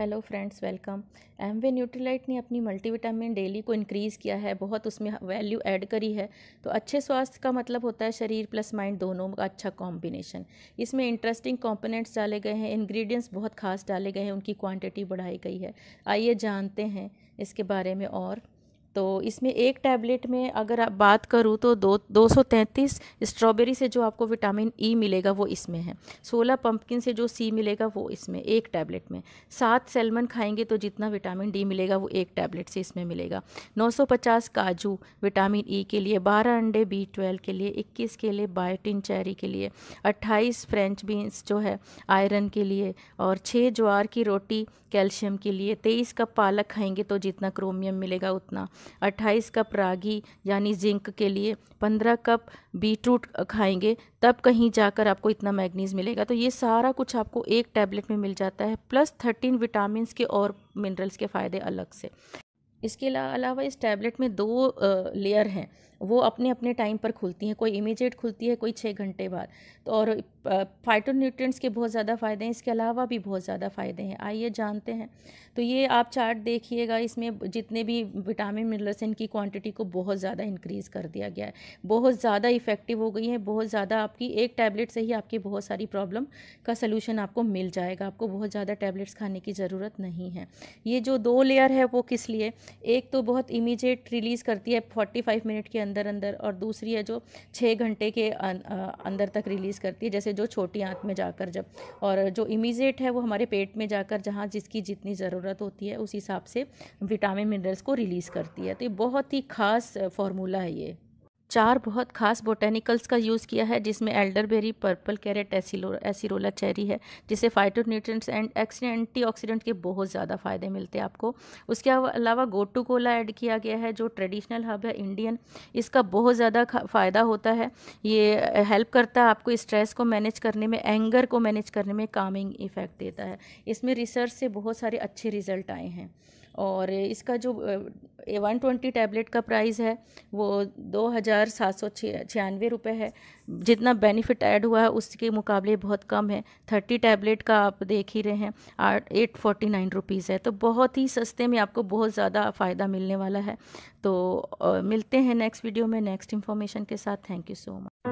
hello friends welcome Amway Nutrilite ने अपनी multivitamin daily को इंक्रीज़ किया है बहुत उसमें वैल्यू ऐड करी है तो अच्छे स्वास्थ्य का मतलब होता है शरीर प्लस माइंड दोनों का अच्छा कॉम्बिनेशन इसमें इंटरेस्टिंग कंपोनेंट्स डाले गए हैं इंग्रेडिएंट्स बहुत खास डाले गए हैं उनकी क्वांटिटी बढ़ाई गई है आइए जानते हैं इसके बारे में और तो इसमें एक टैबलेट में अगर आप बात करूँ तो दो दो सौ तैंतीस स्ट्रॉबेरी से जो आपको विटामिन ई e मिलेगा वो इसमें है सोलह पंपकिन से जो सी मिलेगा वो इसमें एक टैबलेट में सात सेलमन खाएंगे तो जितना विटामिन डी मिलेगा वो एक टैबलेट से इसमें मिलेगा नौ सौ पचास काजू विटामिन ई e के लिए बारह अंडे बी ट्वेल्व के लिए इक्कीस के लिए बायोटिन चेरी के लिए अट्ठाईस फ्रेंच बीन्स जो है आयरन के लिए और छः ज्वार की रोटी कैल्शियम के लिए तेईस कप पालक खाएंगे तो जितना क्रोमियम मिलेगा उतना अट्ठाईस कप रागी यानी जिंक के लिए पंद्रह कप बीटरूट खाएंगे तब कहीं जाकर आपको इतना मैग्नीज मिलेगा तो ये सारा कुछ आपको एक टैबलेट में मिल जाता है प्लस थर्टीन विटामिन के और मिनरल्स के फ़ायदे अलग से इसके अलावा इस टैबलेट में दो लेयर हैं वो अपने अपने टाइम पर खुलती हैं कोई इमीजिएट खुलती है कोई छः घंटे बाद तो और फाइटो न्यूट्रेंट्स के बहुत ज़्यादा फ़ायदे हैं इसके अलावा भी बहुत ज़्यादा फ़ायदे हैं आइए जानते हैं तो ये आप चार्ट देखिएगा इसमें जितने भी विटामिन मिनरल्स इनकी क्वांटिटी को बहुत ज़्यादा इंक्रीज़ कर दिया गया है बहुत ज़्यादा इफ़ेक्टिव हो गई है बहुत ज़्यादा आपकी एक टैबलेट से ही आपकी बहुत सारी प्रॉब्लम का सोल्यूशन आपको मिल जाएगा आपको बहुत ज़्यादा टैबलेट्स खाने की ज़रूरत नहीं है ये जो दो लेयर है वो किस लिए एक तो बहुत इमीजिएट रिलीज़ करती है फोर्टी फाइव मिनट के अंदर अंदर अंदर और दूसरी है जो छः घंटे के अं-, अंदर तक रिलीज़ करती है जैसे जो छोटी आँख में जाकर जब और जो इमीजिएट है वो हमारे पेट में जाकर जहाँ जिसकी जितनी ज़रूरत होती है उस हिसाब से विटामिन मिनरल्स को रिलीज़ करती है तो ये बहुत ही ख़ास फार्मूला है ये चार बहुत खास बोटेनिकल्स का यूज़ किया है जिसमें elderberry purple carrot acerola cherry है जिसे फाइटो न्यूट्रेंट्स एंड एक्सीडेंटी ऑक्सीडेंट के बहुत ज़्यादा फ़ायदे मिलते हैं आपको उसके अलावा गोटू कोला ऐड किया गया है जो ट्रेडिशनल हब है इंडियन इसका बहुत ज़्यादा फ़ायदा होता है ये हेल्प करता है आपको स्ट्रेस को मैनेज करने में एंगर को मैनेज करने में कामिंग इफ़ेक्ट देता है इसमें रिसर्च से बहुत सारे अच्छे रिजल्ट आए हैं और इसका जो वन ट्वेंटी टैबलेट का प्राइस है वो दो हज़ार सात सौ छियानवे रुपये है जितना बेनिफिट ऐड हुआ है उसके मुकाबले बहुत कम है थर्टी टैबलेट का आप देख ही रहे हैं आठ एट फोर्टी नाइन रुपीज़ है तो बहुत ही सस्ते में आपको बहुत ज़्यादा फ़ायदा मिलने वाला है तो मिलते हैं नेक्स्ट वीडियो में नेक्स्ट इन्फॉर्मेशन के साथ थैंक यू सो मच